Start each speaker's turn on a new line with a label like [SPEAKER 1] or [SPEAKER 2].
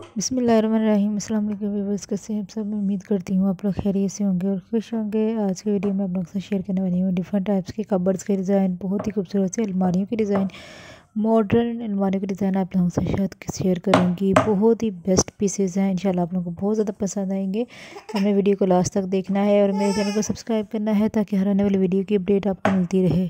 [SPEAKER 1] बसमीम अल्लाम व्यूवर्स कैसे आप सब मैं उम्मीद करती हूँ आप लोग खैरियत से होंगे और खुश होंगे आज की वीडियो में आप लोग से शेयर करने वाली हूँ डिफरेंट टाइप्स के कबर्स के डिज़ाइन बहुत ही खूबसूरत से अलमारियों के डिज़ाइन मॉडर्न अलमारियों के डिज़ाइन आप लोगों से शायद शेयर करूँगी बहुत ही बेस्ट पीसेज हैं शाला आप लोगों को बहुत ज़्यादा पसंद आएंगे हमें वीडियो को लास्ट तक देखना है और मेरे चैनल को सब्सक्राइब करना है ताकि हर आने वाली वीडियो की अपडेट आपको मिलती रहे